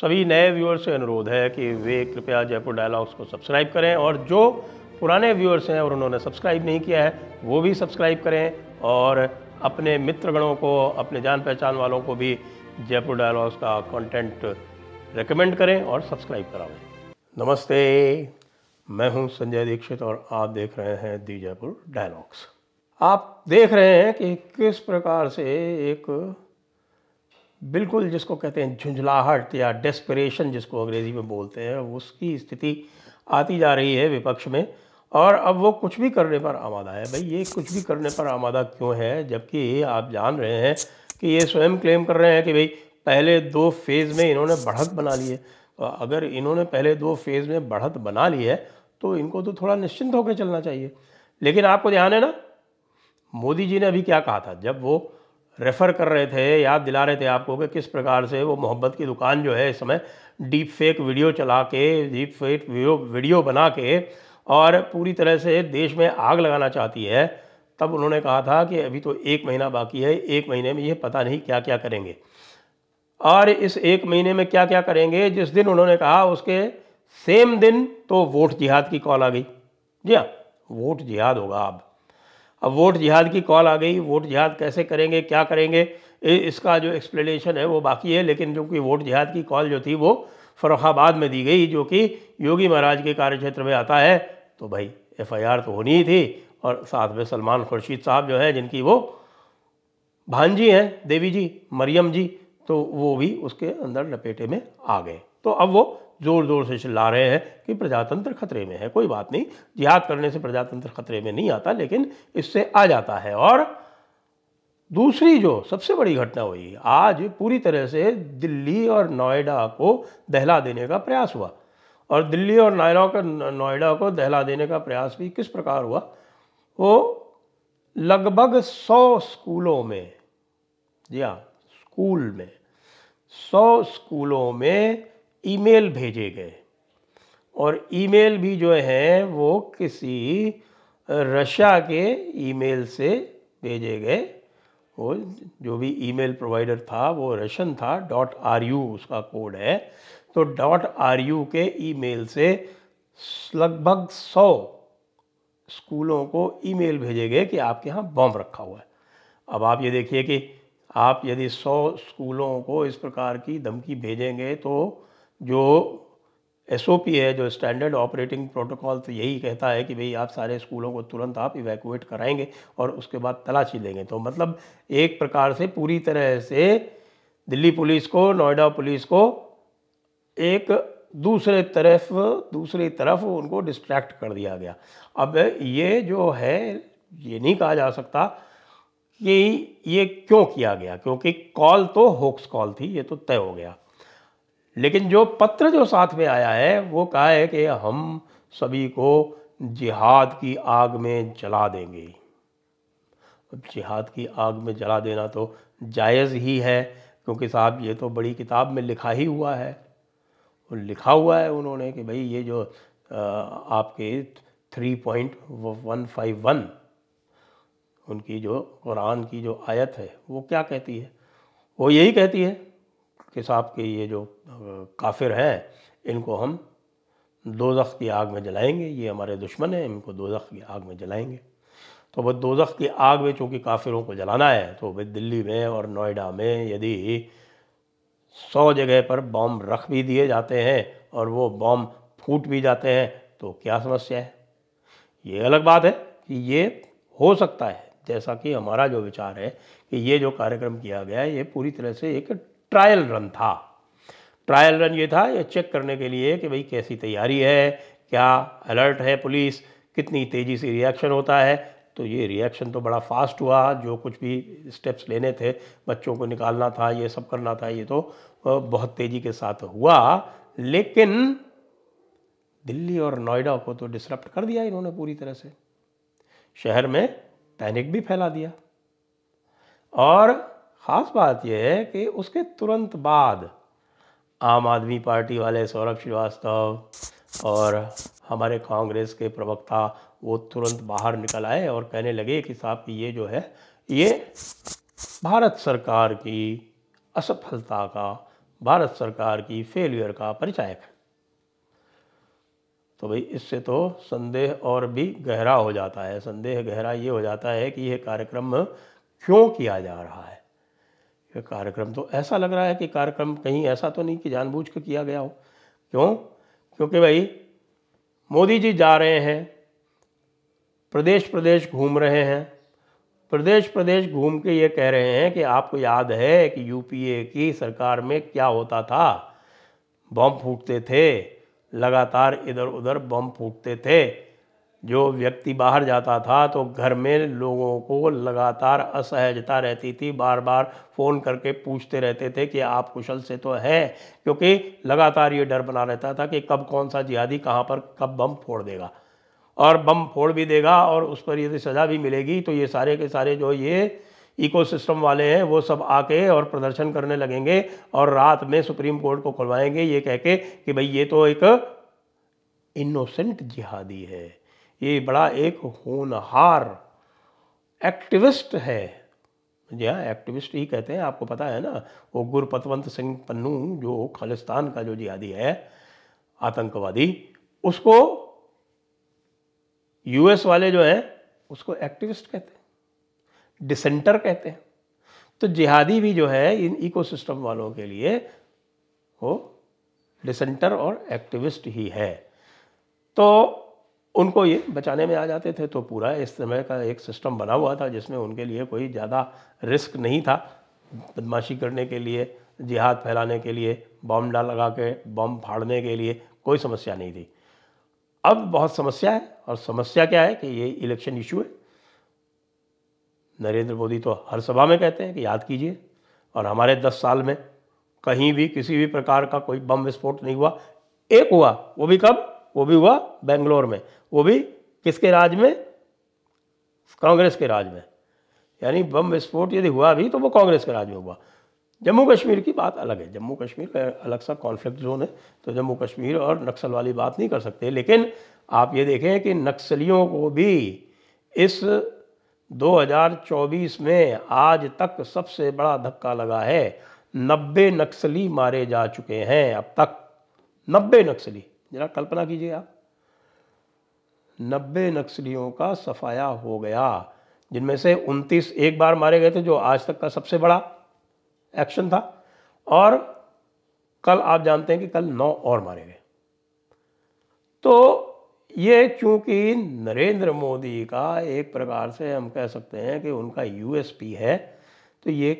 सभी नए व्यूअर्स से अनुरोध है कि वे कृपया जयपुर डायलॉग्स को सब्सक्राइब करें और जो पुराने व्यूअर्स हैं और उन्होंने सब्सक्राइब नहीं किया है वो भी सब्सक्राइब करें और अपने मित्रगणों को अपने जान पहचान वालों को भी जयपुर डायलॉग्स का कंटेंट रेकमेंड करें और सब्सक्राइब करावें नमस्ते मैं हूं संजय दीक्षित और आप देख रहे हैं दी जयपुर डायलॉग्स आप देख रहे हैं कि किस प्रकार से एक बिल्कुल जिसको कहते हैं झुंझलाहट या डेस्परेशन जिसको अंग्रेज़ी में बोलते हैं उसकी स्थिति आती जा रही है विपक्ष में और अब वो कुछ भी करने पर आमादा है भाई ये कुछ भी करने पर आमादा क्यों है जबकि आप जान रहे हैं कि ये स्वयं क्लेम कर रहे हैं कि भाई पहले दो फेज़ में इन्होंने बढ़त बना ली है तो अगर इन्होंने पहले दो फेज़ में बढ़त बना ली है तो इनको तो थोड़ा निश्चिंत होकर चलना चाहिए लेकिन आपको ध्यान है ना मोदी जी ने अभी क्या कहा था जब वो रेफ़र कर रहे थे याद दिला रहे थे आपको कि किस प्रकार से वो मोहब्बत की दुकान जो है इस समय डीप फेक वीडियो चला के डीप फेक वीडियो वीडियो बना के और पूरी तरह से देश में आग लगाना चाहती है तब उन्होंने कहा था कि अभी तो एक महीना बाकी है एक महीने में ये पता नहीं क्या क्या करेंगे और इस एक महीने में क्या क्या करेंगे जिस दिन उन्होंने कहा उसके सेम दिन तो वोट जिहाद की कॉल आ गई जी हाँ वोट जिहाद होगा अब अब वोट जिहाद की कॉल आ गई वोट जिहाद कैसे करेंगे क्या करेंगे इसका जो एक्सप्लेनेशन है वो बाकी है लेकिन कि वोट जिहाद की कॉल जो थी वो फरुखाबाद में दी गई जो कि योगी महाराज के कार्यक्षेत्र में आता है तो भाई एफआईआर तो होनी ही थी और साथ में सलमान खुर्शीद साहब जो हैं जिनकी वो भांजी हैं देवी जी मरियम जी तो वो भी उसके अंदर लपेटे में आ गए तो अब वो ज़ोर ज़ोर से चिल्ला रहे हैं कि प्रजातंत्र खतरे में है कोई बात नहीं जिहाद करने से प्रजातंत्र खतरे में नहीं आता लेकिन इससे आ जाता है और दूसरी जो सबसे बड़ी घटना हुई आज पूरी तरह से दिल्ली और नोएडा को दहला देने का प्रयास हुआ और दिल्ली और नोएडा का नोएडा को दहला देने का प्रयास भी किस प्रकार हुआ वो लगभग सौ स्कूलों में जी हाँ स्कूल में सौ स्कूलों में ईमेल भेजे गए और ईमेल भी जो हैं वो किसी रशिया के ईमेल से भेजे गए वो जो भी ईमेल प्रोवाइडर था वो रशियन था डॉट आर यू उसका कोड है तो डॉट आर यू के ईमेल से लगभग सौ स्कूलों को ईमेल भेजे गए कि आपके यहाँ बम रखा हुआ है अब आप ये देखिए कि आप यदि सौ स्कूलों को इस प्रकार की धमकी भेजेंगे तो जो एस है जो स्टैंडर्ड ऑपरेटिंग प्रोटोकॉल तो यही कहता है कि भाई आप सारे स्कूलों को तुरंत आप इवैकुएट कराएंगे और उसके बाद तलाशी लेंगे तो मतलब एक प्रकार से पूरी तरह से दिल्ली पुलिस को नोएडा पुलिस को एक दूसरे तरफ दूसरी तरफ उनको डिस्ट्रैक्ट कर दिया गया अब ये जो है ये नहीं कहा जा सकता कि ये क्यों किया गया क्योंकि कॉल तो होक्स कॉल थी ये तो तय हो गया लेकिन जो पत्र जो साथ में आया है वो कहा है कि हम सभी को जिहाद की आग में जला देंगे अब जिहाद की आग में जला देना तो जायज़ ही है क्योंकि साहब ये तो बड़ी किताब में लिखा ही हुआ है और लिखा हुआ है उन्होंने कि भाई ये जो आपके three point one five one उनकी जो कुरान की जो आयत है वो क्या कहती है वो यही कहती है कि साहब के ये जो काफिर हैं इनको हम दोजख की आग में जलाएंगे ये हमारे दुश्मन हैं इनको दोजख की आग में जलाएंगे तो वह दोजख की आग में चूँकि काफिरों को जलाना है तो भाई दिल्ली में और नोएडा में यदि सौ जगह पर बॉम्ब रख भी दिए जाते हैं और वो बॉम्ब फूट भी जाते हैं तो क्या समस्या है ये अलग बात है कि ये हो सकता है जैसा कि हमारा जो विचार है कि ये जो कार्यक्रम किया गया है ये पूरी तरह से एक ट्रायल रन था ट्रायल रन ये था ये चेक करने के लिए कि भाई कैसी तैयारी है क्या अलर्ट है पुलिस कितनी तेज़ी से रिएक्शन होता है तो ये रिएक्शन तो बड़ा फास्ट हुआ जो कुछ भी स्टेप्स लेने थे बच्चों को निकालना था ये सब करना था ये तो बहुत तेज़ी के साथ हुआ लेकिन दिल्ली और नोएडा को तो डिसरप्ट कर दिया इन्होंने पूरी तरह से शहर में पैनिक भी फैला दिया और ख़ास बात यह है कि उसके तुरंत बाद आम आदमी पार्टी वाले सौरभ श्रीवास्तव और हमारे कांग्रेस के प्रवक्ता वो तुरंत बाहर निकल आए और कहने लगे कि साहब कि ये जो है ये भारत सरकार की असफलता का भारत सरकार की फेलियर का परिचायक है तो भाई इससे तो संदेह और भी गहरा हो जाता है संदेह गहरा ये हो जाता है कि यह कार्यक्रम क्यों किया जा रहा है कार्यक्रम तो ऐसा लग रहा है कि कार्यक्रम कहीं ऐसा तो नहीं कि जानबूझ के किया गया हो क्यों क्योंकि भाई मोदी जी जा रहे हैं प्रदेश प्रदेश घूम रहे हैं प्रदेश प्रदेश घूम के ये कह रहे हैं कि आपको याद है कि यूपीए की सरकार में क्या होता था बम फूटते थे लगातार इधर उधर बम फूटते थे जो व्यक्ति बाहर जाता था तो घर में लोगों को लगातार असहजता रहती थी बार बार फ़ोन करके पूछते रहते थे कि आप कुशल से तो हैं क्योंकि लगातार ये डर बना रहता था कि कब कौन सा जिहादी कहाँ पर कब बम फोड़ देगा और बम फोड़ भी देगा और उस पर यदि सज़ा भी मिलेगी तो ये सारे के सारे जो ये इकोसिस्टम वाले हैं वो सब आके और प्रदर्शन करने लगेंगे और रात में सुप्रीम कोर्ट को खुलवाएंगे ये कह के कि भाई ये तो एक इनोसेंट जिहादी है ये बड़ा एक होनहार एक्टिविस्ट है जी हाँ एक्टिविस्ट ही कहते हैं आपको पता है ना वो गुरपतवंत सिंह पन्नू जो खालिस्तान का जो जिहादी है आतंकवादी उसको यूएस वाले जो हैं उसको एक्टिविस्ट कहते हैं डिसेंटर कहते हैं तो जिहादी भी जो है इन इकोसिस्टम वालों के लिए वो डिसेंटर और एक्टिविस्ट ही है तो उनको ये बचाने में आ जाते थे तो पूरा इस समय का एक सिस्टम बना हुआ था जिसमें उनके लिए कोई ज़्यादा रिस्क नहीं था बदमाशी करने के लिए जिहाद फैलाने के लिए बॉम्ब डाल लगा के बॉम्ब फाड़ने के लिए कोई समस्या नहीं थी अब बहुत समस्या है और समस्या क्या है कि ये इलेक्शन इशू है नरेंद्र मोदी तो हर सभा में कहते हैं कि याद कीजिए और हमारे दस साल में कहीं भी किसी भी प्रकार का कोई बम विस्फोट नहीं हुआ एक हुआ वो भी कब वो भी हुआ बेंगलोर में वो भी किसके राज में कांग्रेस के राज में यानी बम विस्फोट यदि हुआ भी तो वो कांग्रेस के राज में हुआ जम्मू कश्मीर की बात अलग है जम्मू कश्मीर का अलग सा कॉन्फ्लिक्ट जोन है तो जम्मू कश्मीर और नक्सल वाली बात नहीं कर सकते लेकिन आप ये देखें कि नक्सलियों को भी इस 2024 में आज तक सबसे बड़ा धक्का लगा है नब्बे नक्सली मारे जा चुके हैं अब तक नब्बे नक्सली जरा कल्पना कीजिए आप नब्बे नक्सलियों का सफाया हो गया जिनमें से उनतीस एक बार मारे गए थे जो आज तक का सबसे बड़ा एक्शन था और कल आप जानते हैं कि कल नौ और मारे गए तो ये चूंकि नरेंद्र मोदी का एक प्रकार से हम कह सकते हैं कि उनका यूएसपी है तो ये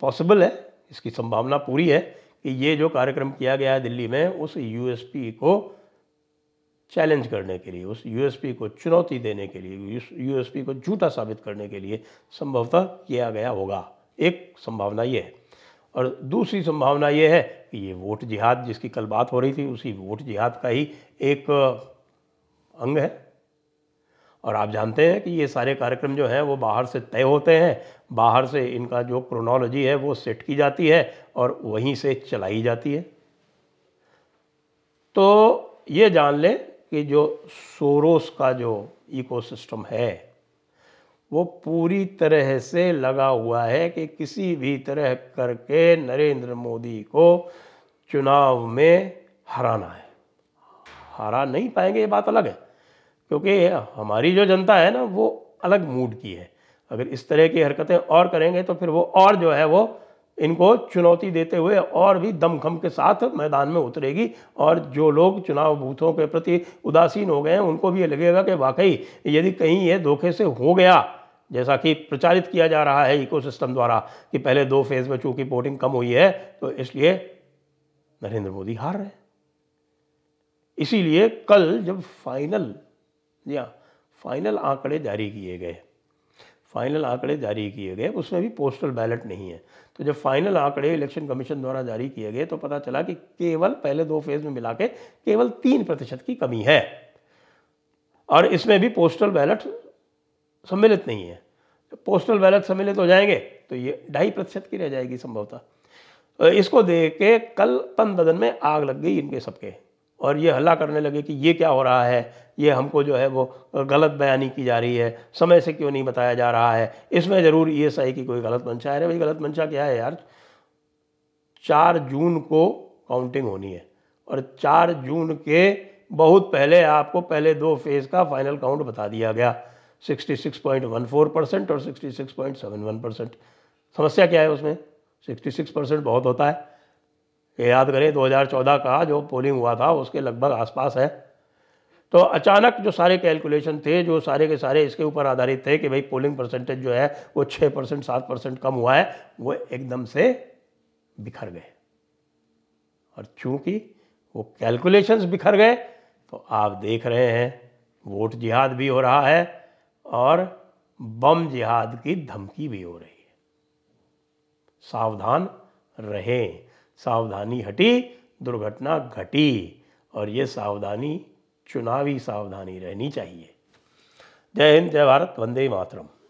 पॉसिबल है इसकी संभावना पूरी है कि ये जो कार्यक्रम किया गया है दिल्ली में उस यूएसपी को चैलेंज करने के लिए उस यूएसपी को चुनौती देने के लिए उस यूएसपी को झूठा साबित करने के लिए संभवतः किया गया होगा एक संभावना ये है और दूसरी संभावना ये है कि ये वोट जिहाद जिसकी कल बात हो रही थी उसी वोट जिहाद का ही एक अंग है और आप जानते हैं कि ये सारे कार्यक्रम जो हैं वो बाहर से तय होते हैं बाहर से इनका जो क्रोनोलॉजी है वो सेट की जाती है और वहीं से चलाई जाती है तो ये जान लें कि जो सोरोस का जो इकोसिस्टम है वो पूरी तरह से लगा हुआ है कि किसी भी तरह करके नरेंद्र मोदी को चुनाव में हराना है हरा नहीं पाएंगे ये बात अलग है क्योंकि हमारी जो जनता है ना वो अलग मूड की है अगर इस तरह की हरकतें और करेंगे तो फिर वो और जो है वो इनको चुनौती देते हुए और भी दमखम के साथ मैदान में उतरेगी और जो लोग चुनाव बूथों के प्रति उदासीन हो गए हैं उनको भी ये लगेगा कि वाकई यदि कहीं ये धोखे से हो गया जैसा कि प्रचारित किया जा रहा है इकोसिस्टम द्वारा कि पहले दो फेज़ में चूंकि वोटिंग कम हुई है तो इसलिए नरेंद्र मोदी हार रहे हैं इसीलिए कल जब फाइनल या फाइनल आंकड़े जारी किए गए फाइनल आंकड़े जारी किए गए उसमें भी पोस्टल बैलेट नहीं है तो जब फाइनल आंकड़े इलेक्शन कमीशन द्वारा जारी किए गए तो पता चला कि केवल पहले दो फेज़ में मिला के केवल तीन प्रतिशत की कमी है और इसमें भी पोस्टल बैलेट सम्मिलित नहीं है पोस्टल बैलेट सम्मिलित हो जाएंगे तो ये ढाई प्रतिशत की रह जाएगी संभवतः इसको देख के कल तन बदन में आग लग गई इनके सबके और ये हल्ला करने लगे कि ये क्या हो रहा है ये हमको जो है वो गलत बयानी की जा रही है समय से क्यों नहीं बताया जा रहा है इसमें ज़रूर ये e आई की कोई गलत मंशा है अरे भाई गलत मंशा क्या है यार चार जून को काउंटिंग होनी है और चार जून के बहुत पहले आपको पहले दो फेज़ का फाइनल काउंट बता दिया गया 66.14 परसेंट और 66.71 परसेंट समस्या क्या है उसमें 66 परसेंट बहुत होता है याद करें 2014 का जो पोलिंग हुआ था उसके लगभग आसपास है तो अचानक जो सारे कैलकुलेशन थे जो सारे के सारे इसके ऊपर आधारित थे कि भाई पोलिंग परसेंटेज जो है वो छः परसेंट सात परसेंट कम हुआ है वो एकदम से बिखर गए और चूंकि वो कैलकुलेशंस बिखर गए तो आप देख रहे हैं वोट जिहाद भी हो रहा है और बम जिहाद की धमकी भी हो रही है सावधान रहें सावधानी हटी दुर्घटना घटी और ये सावधानी चुनावी सावधानी रहनी चाहिए जय हिंद जय भारत वंदे मातरम